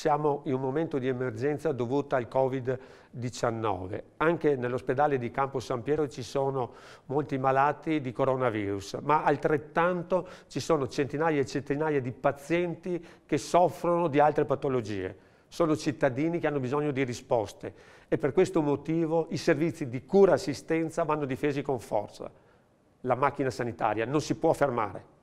siamo in un momento di emergenza dovuta al Covid-19. Anche nell'ospedale di Campo San Piero ci sono molti malati di coronavirus, ma altrettanto ci sono centinaia e centinaia di pazienti che soffrono di altre patologie. Sono cittadini che hanno bisogno di risposte e per questo motivo i servizi di cura e assistenza vanno difesi con forza. La macchina sanitaria non si può fermare.